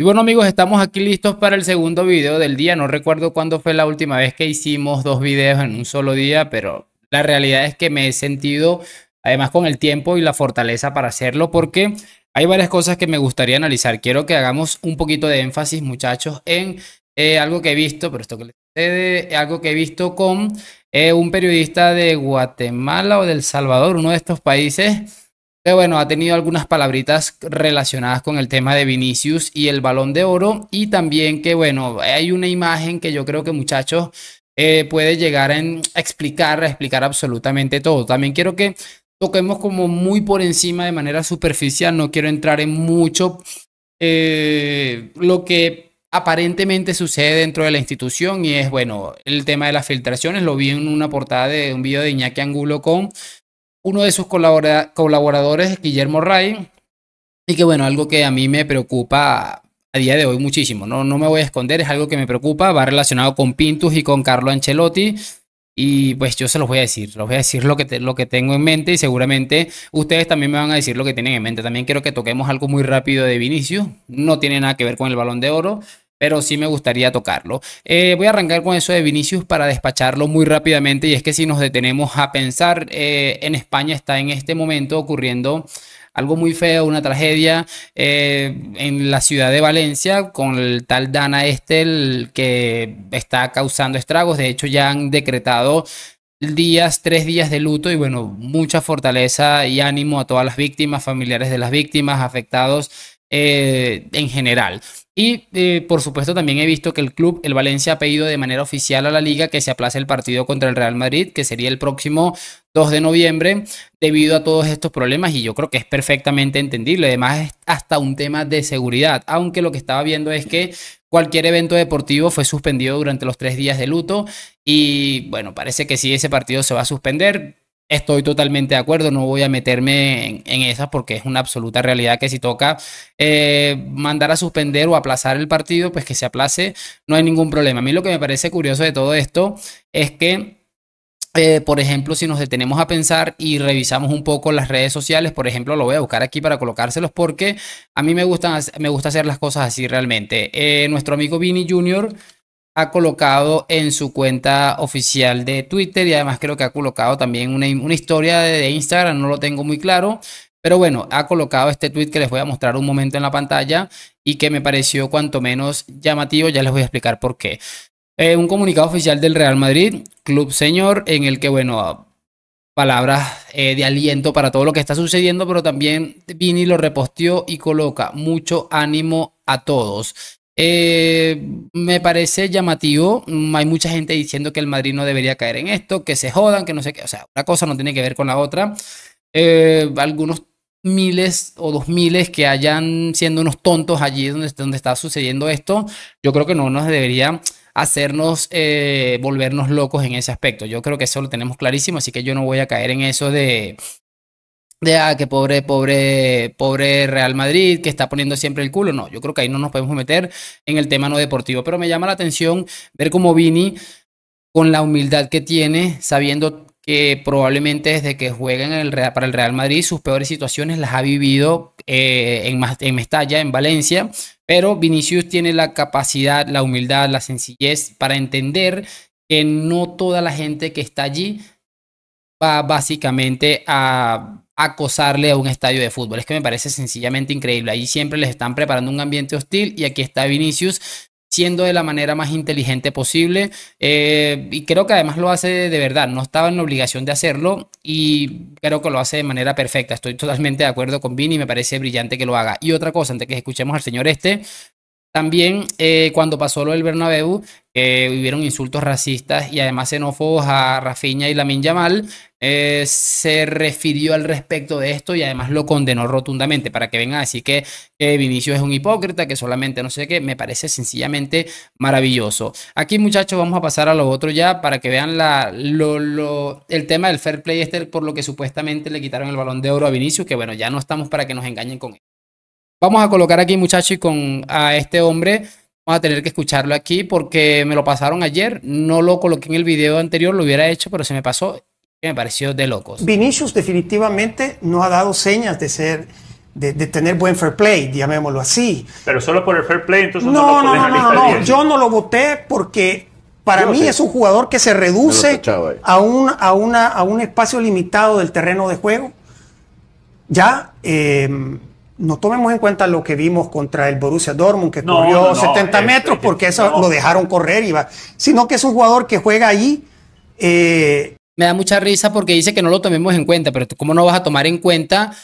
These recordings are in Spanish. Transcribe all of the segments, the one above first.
Y bueno amigos, estamos aquí listos para el segundo video del día. No recuerdo cuándo fue la última vez que hicimos dos videos en un solo día, pero la realidad es que me he sentido, además con el tiempo y la fortaleza para hacerlo, porque hay varias cosas que me gustaría analizar. Quiero que hagamos un poquito de énfasis, muchachos, en eh, algo que he visto, pero esto que les sucede, eh, algo que he visto con eh, un periodista de Guatemala o del Salvador, uno de estos países bueno, ha tenido algunas palabritas relacionadas con el tema de Vinicius y el balón de oro. Y también que bueno, hay una imagen que yo creo que muchachos eh, puede llegar a explicar, a explicar absolutamente todo. También quiero que toquemos como muy por encima de manera superficial, no quiero entrar en mucho eh, lo que aparentemente sucede dentro de la institución y es, bueno, el tema de las filtraciones. Lo vi en una portada de un video de Iñaki Angulo con uno de sus colaboradores Guillermo Ray. Y que bueno, algo que a mí me preocupa a día de hoy muchísimo, no, no me voy a esconder, es algo que me preocupa, va relacionado con Pintus y con Carlo Ancelotti. Y pues yo se los voy a decir, los voy a decir lo que, lo que tengo en mente y seguramente ustedes también me van a decir lo que tienen en mente. También quiero que toquemos algo muy rápido de Vinicius, no tiene nada que ver con el balón de oro, pero sí me gustaría tocarlo. Eh, voy a arrancar con eso de Vinicius para despacharlo muy rápidamente y es que si nos detenemos a pensar, eh, en España está en este momento ocurriendo algo muy feo, una tragedia eh, en la ciudad de Valencia con el tal Dana Estel que está causando estragos. De hecho, ya han decretado días, tres días de luto y bueno, mucha fortaleza y ánimo a todas las víctimas, familiares de las víctimas, afectados en general. Y eh, por supuesto también he visto que el club, el Valencia, ha pedido de manera oficial a la liga que se aplace el partido contra el Real Madrid, que sería el próximo 2 de noviembre, debido a todos estos problemas. Y yo creo que es perfectamente entendible. Además, es hasta un tema de seguridad. Aunque lo que estaba viendo es que cualquier evento deportivo fue suspendido durante los tres días de luto. Y bueno, parece que sí, ese partido se va a suspender Estoy totalmente de acuerdo, no voy a meterme en, esas porque es una absoluta realidad que si toca eh, mandar a suspender o aplazar el partido, pues que se aplace, no hay ningún problema. A mí lo que me parece curioso de todo esto es que eh, por ejemplo, si nos detenemos a pensar y revisamos un poco las redes sociales, por ejemplo, lo voy a buscar aquí para colocárselos porque a mí me, me gusta hacer las cosas así realmente. Eh, nuestro amigo Vini Jr ha colocado en su cuenta oficial de Twitter y además creo que ha colocado también una, historia de, Instagram, no lo tengo muy claro, pero bueno, ha colocado este tweet que les voy a mostrar un momento en la pantalla y que me pareció cuanto menos llamativo, ya les voy a explicar por qué. Eh, un comunicado oficial del Real Madrid, Club Señor, en el que, bueno, palabras eh, de aliento para todo lo que está sucediendo, pero también Vini lo reposteó y coloca mucho ánimo a todos. Eh, me parece llamativo. Mm, hay mucha gente diciendo que el Madrid no debería caer en esto, que se jodan, que no sé qué. O sea, una cosa no tiene que ver con la otra. Eh, algunos miles o dos miles que hayan siendo unos tontos allí donde, donde está sucediendo esto, yo creo que no nos debería hacernos eh, volvernos locos en ese aspecto. Yo creo que eso lo tenemos clarísimo, así que yo no voy a caer en eso de, de, ah, que pobre, pobre, pobre Real Madrid, que está poniendo siempre el culo. No, yo creo que ahí no nos podemos meter en el tema no deportivo, pero me llama la atención ver cómo Vini, con la humildad que tiene, sabiendo que probablemente desde que juega en el Real, para el Real Madrid, sus peores situaciones las ha vivido eh, en, en Mestalla, en Valencia, pero Vinicius tiene la capacidad, la humildad, la sencillez para entender que no toda la gente que está allí va básicamente a acosarle a un estadio de fútbol. Es que me parece sencillamente increíble. Ahí siempre les están preparando un ambiente hostil y aquí está Vinicius siendo de la manera más inteligente posible eh, y creo que además lo hace de verdad, no estaba en la obligación de hacerlo y creo que lo hace de manera perfecta, estoy totalmente de acuerdo con Vini, me parece brillante que lo haga. Y otra cosa, antes que escuchemos al señor este, también eh, cuando pasó lo del Bernabéu, que hubieron insultos racistas y además xenófobos a Rafinha y Lamin Yamal, eh, se refirió al respecto de esto y además lo condenó rotundamente para que vengan así que, Vinicio Vinicius es un hipócrita, que solamente no sé qué, me parece sencillamente maravilloso. Aquí muchachos vamos a pasar a lo otro ya para que vean la, el tema del fair play este por lo que supuestamente le quitaron el balón de oro a Vinicio que bueno, ya no estamos para que nos engañen con él. Vamos a colocar aquí muchachos y con a este hombre Vamos a tener que escucharlo aquí porque me lo pasaron ayer. No lo coloqué en el video anterior, lo hubiera hecho, pero se me pasó me pareció de locos. Vinicius definitivamente no ha dado señas de ser de, tener buen fair play, llamémoslo así. Pero solo por el fair play, entonces no, no lo no, no, no, no. yo no lo voté porque para mí es un jugador que se reduce a un, a, una, a un espacio limitado del terreno de juego. Ya, eh, no tomemos en cuenta lo que vimos contra el Borussia Dortmund, que corrió 70 metros porque eso lo dejaron correr, y va sino que es un jugador que juega ahí Eh, me da mucha risa porque dice que no lo tomemos en cuenta, pero ¿cómo no vas a tomar en cuenta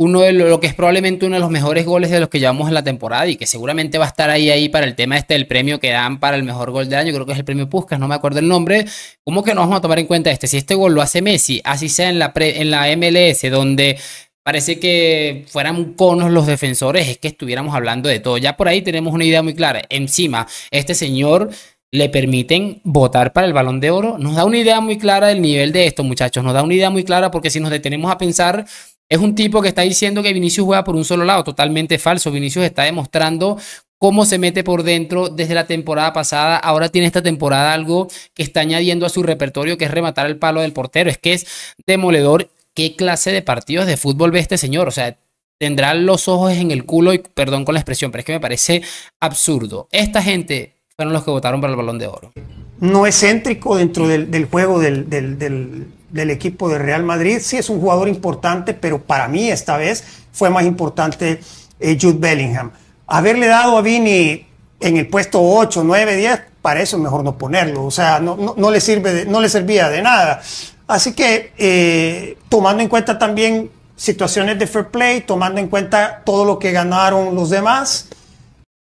uno de lo, que es probablemente uno de los mejores goles de los que llevamos en la temporada y que seguramente va a estar ahí ahí para el tema este del premio que dan para el mejor gol del año, creo que es el premio Puskas, no me acuerdo el nombre, ¿cómo que no vamos a tomar en cuenta este? Si este gol lo hace Messi, así sea en la, en la MLS, donde parece que fueran conos los defensores, es que estuviéramos hablando de todo. Ya por ahí tenemos una idea muy clara. Encima, este señor le permiten votar para el balón de oro, nos da una idea muy clara del nivel de esto, muchachos. Nos da una idea muy clara porque si nos detenemos a pensar, es un tipo que está diciendo que Vinicius juega por un solo lado, totalmente falso. Vinicius está demostrando cómo se mete por dentro desde la temporada pasada. Ahora tiene esta temporada algo que está añadiendo a su repertorio, que es rematar el palo del portero. Es que es demoledor. ¿Qué clase de partidos de fútbol ve este señor? O sea, tendrá los ojos en el culo y perdón con la expresión, pero es que me parece absurdo. Esta gente fueron los que votaron para el balón de oro. No es céntrico dentro del, juego del, equipo de Real Madrid. Sí es un jugador importante, pero para mí esta vez fue más importante eh, Jude Bellingham. Haberle dado a Vini en el puesto 8, 9, 10, para eso mejor no ponerlo. O sea, no, le, sirve no le servía de nada. Así que eh, tomando en cuenta también situaciones de fair play, tomando en cuenta todo lo que ganaron los demás,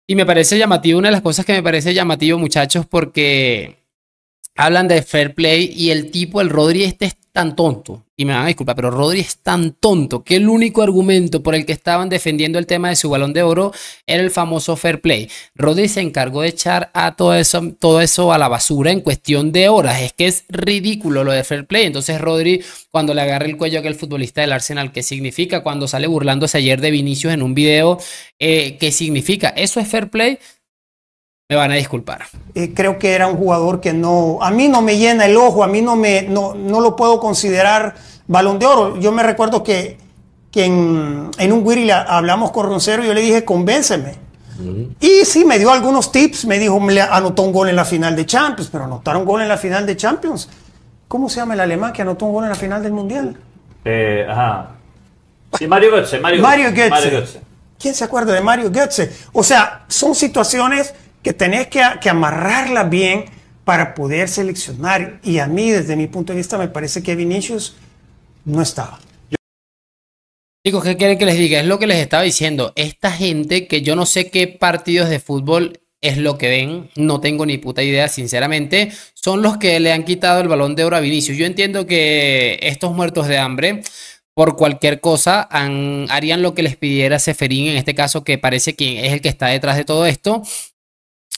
y me parece llamativo, una de las cosas que me parece llamativo, muchachos, porque hablan de fair play y el tipo, el Rodri, este tan tonto, y me van disculpa pero Rodri es tan tonto que el único argumento por el que estaban defendiendo el tema de su balón de oro era el famoso fair play. Rodri se encargó de echar a todo eso, todo eso a la basura en cuestión de horas. Es que es ridículo lo de fair play. Entonces Rodri, cuando le agarra el cuello a aquel futbolista del Arsenal, ¿qué significa? Cuando sale burlándose ayer de Vinicius en un video, eh, ¿qué significa? ¿Eso es fair play? van a disculpar. Eh, creo que era un jugador que no, a mí no me llena el ojo, a mí no, me, no, no lo puedo considerar balón de oro. Yo me recuerdo que, que en, en, un Weary hablamos con Roncero y yo le dije, convénceme. Y sí, me dio algunos tips, me dijo, anotó un gol en la final de Champions, pero anotaron un gol en la final de Champions. ¿Cómo se llama el alemán que anotó un gol en la final del Mundial? Eh, ajá. Sí, Mario Götze. Mario, Mario Götze. ¿Quién se acuerda de Mario Götze? O sea, son situaciones que tenés que, amarrarla bien para poder seleccionar. Y a mí, desde mi punto de vista, me parece que Vinicius no estaba. Chicos, ¿qué quieren que les diga? Es lo que les estaba diciendo. Esta gente que yo no sé qué partidos de fútbol es lo que ven, no tengo ni puta idea, sinceramente, son los que le han quitado el balón de oro a Vinicius. Yo entiendo que estos muertos de hambre, por cualquier cosa, harían lo que les pidiera Seferín, en este caso, que parece quien es el que está detrás de todo esto,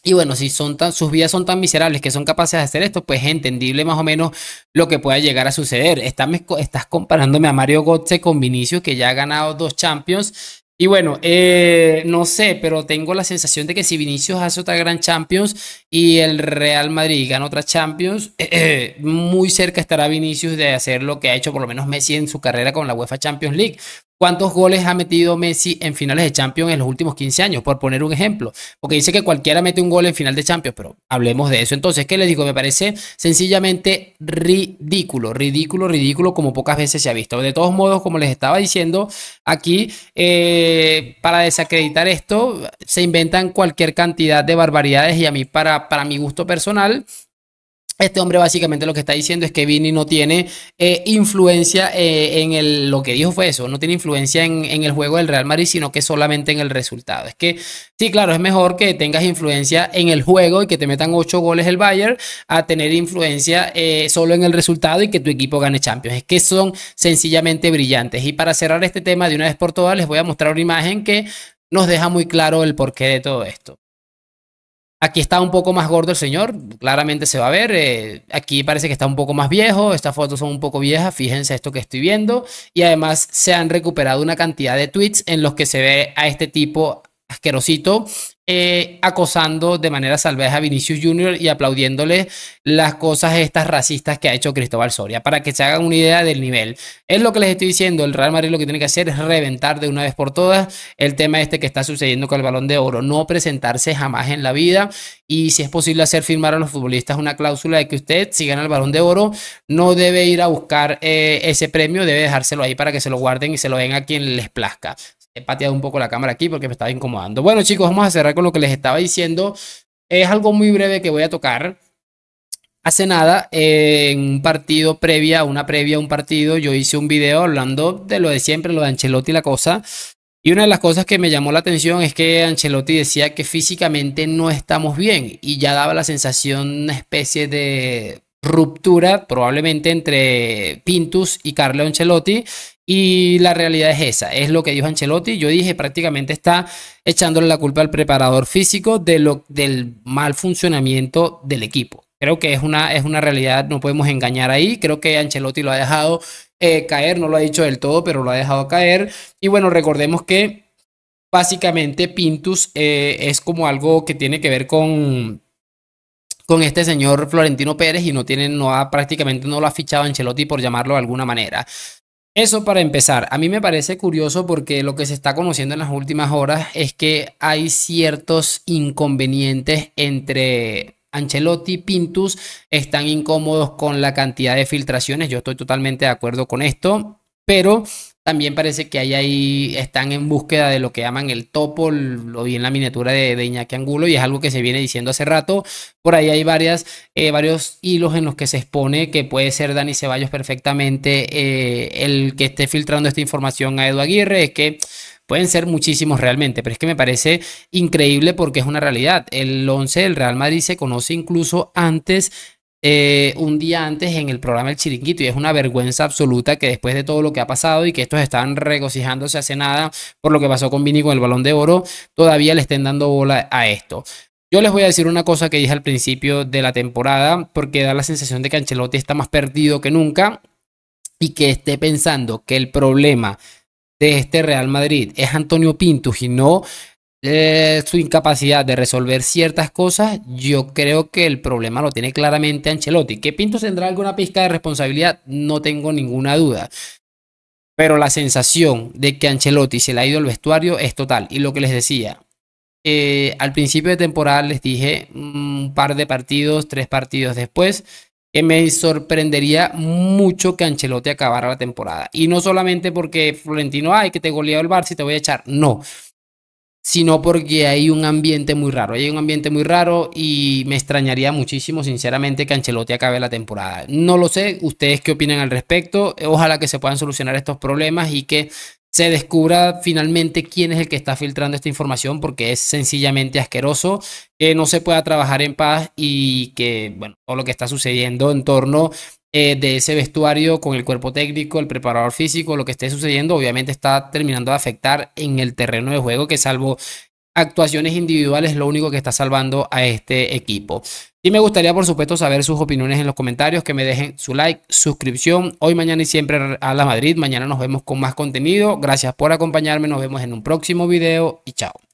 y bueno, si son tan, sus vidas son tan miserables que son capaces de hacer esto, pues es entendible más o menos lo que pueda llegar a suceder. estás comparándome a Mario Götze con Vinicius, que ya ha ganado dos Champions. Y bueno, eh, no sé, pero tengo la sensación de que si Vinicius hace otra gran Champions y el Real Madrid gana otra Champions, muy cerca estará Vinicius de hacer lo que ha hecho por lo menos Messi en su carrera con la UEFA Champions League. ¿Cuántos goles ha metido Messi en finales de Champions en los últimos 15 años? Por poner un ejemplo. Porque dice que cualquiera mete un gol en final de Champions, pero hablemos de eso. Entonces, ¿qué les digo? Me parece sencillamente ridículo, ridículo, ridículo, como pocas veces se ha visto. De todos modos, como les estaba diciendo aquí, eh, para desacreditar esto, se inventan cualquier cantidad de barbaridades y a mí, para, para mi gusto personal, este hombre básicamente lo que está diciendo es que Vini no tiene eh, influencia eh, en el, lo que dijo fue eso, no tiene influencia en, el juego del Real Madrid, sino que solamente en el resultado. Es que sí, claro, es mejor que tengas influencia en el juego y que te metan ocho goles el Bayern a tener influencia eh, solo en el resultado y que tu equipo gane Champions. Es que son sencillamente brillantes. Y para cerrar este tema de una vez por todas, les voy a mostrar una imagen que nos deja muy claro el porqué de todo esto. Aquí está un poco más gordo el señor, claramente se va a ver. Eh, aquí parece que está un poco más viejo, estas fotos son un poco viejas, fíjense esto que estoy viendo. Y además se han recuperado una cantidad de tweets en los que se ve a este tipo asquerosito, eh, acosando de manera salvaje a Vinicius Jr. y aplaudiéndole las cosas estas racistas que ha hecho Cristóbal Soria, para que se hagan una idea del nivel. Es lo que les estoy diciendo, el Real Madrid lo que tiene que hacer es reventar de una vez por todas el tema este que está sucediendo con el balón de oro, no presentarse jamás en la vida y si es posible hacer firmar a los futbolistas una cláusula de que usted, si gana el balón de oro, no debe ir a buscar eh, ese premio, debe dejárselo ahí para que se lo guarden y se lo den a quien les plazca he pateado un poco la cámara aquí porque me estaba incomodando. Bueno, chicos, vamos a cerrar con lo que les estaba diciendo. Es algo muy breve que voy a tocar. Hace nada, en un partido previa, una previa a un partido, yo hice un video hablando de lo de siempre, lo de Ancelotti y la cosa. Y una de las cosas que me llamó la atención es que Ancelotti decía que físicamente no estamos bien y ya daba la sensación, una especie de ruptura probablemente entre Pintus y Carlo Ancelotti y la realidad es esa, es lo que dijo Ancelotti. Yo dije, prácticamente está echándole la culpa al preparador físico de lo, del mal funcionamiento del equipo. Creo que es una, es una realidad, no podemos engañar ahí. Creo que Ancelotti lo ha dejado eh, caer, no lo ha dicho del todo, pero lo ha dejado caer. Y bueno, recordemos que básicamente Pintus eh, es como algo que tiene que ver con, con este señor Florentino Pérez y no tiene, no ha, prácticamente no lo ha fichado Ancelotti por llamarlo de alguna manera. Eso para empezar, a mí me parece curioso porque lo que se está conociendo en las últimas horas es que hay ciertos inconvenientes entre Ancelotti, y Pintus, están incómodos con la cantidad de filtraciones, yo estoy totalmente de acuerdo con esto, pero también parece que hay ahí están en búsqueda de lo que llaman el topo, lo vi en la miniatura de, Iñaki Angulo y es algo que se viene diciendo hace rato. Por ahí hay varias, eh, varios hilos en los que se expone que puede ser Dani Ceballos perfectamente eh, el que esté filtrando esta información a Edu Aguirre. Es que Pueden ser muchísimos realmente, pero es que me parece increíble porque es una realidad. El 11 del Real Madrid se conoce incluso antes eh, un día antes en el programa El Chiringuito y es una vergüenza absoluta que después de todo lo que ha pasado y que estos están regocijándose hace nada por lo que pasó con Vini con el balón de oro, todavía le estén dando bola a esto. Yo les voy a decir una cosa que dije al principio de la temporada, porque da la sensación de que Ancelotti está más perdido que nunca y que esté pensando que el problema de este Real Madrid es Antonio Pintus y no eh, su incapacidad de resolver ciertas cosas, yo creo que el problema lo tiene claramente Ancelotti. ¿Que Pinto tendrá alguna pizca de responsabilidad? No tengo ninguna duda. Pero la sensación de que Ancelotti se le ha ido al vestuario es total. Y lo que les decía, eh, al principio de temporada les dije mm, un par de partidos, tres partidos después, que me sorprendería mucho que Ancelotti acabara la temporada. Y no solamente porque Florentino, ay, que te goleó el Barça si te voy a echar. No, sino porque hay un ambiente muy raro. Hay un ambiente muy raro y me extrañaría muchísimo, sinceramente, que Ancelotti acabe la temporada. No lo sé, ustedes qué opinan al respecto. Ojalá que se puedan solucionar estos problemas y que se descubra finalmente quién es el que está filtrando esta información porque es sencillamente asqueroso que no se pueda trabajar en paz y que, bueno, todo lo que está sucediendo en torno eh, de ese vestuario con el cuerpo técnico, el preparador físico, lo que esté sucediendo, obviamente está terminando de afectar en el terreno de juego que salvo actuaciones individuales lo único que está salvando a este equipo. Y me gustaría, por supuesto, saber sus opiniones en los comentarios, que me dejen su like, suscripción. Hoy, mañana y siempre a la Madrid. Mañana nos vemos con más contenido. Gracias por acompañarme. Nos vemos en un próximo video y chao.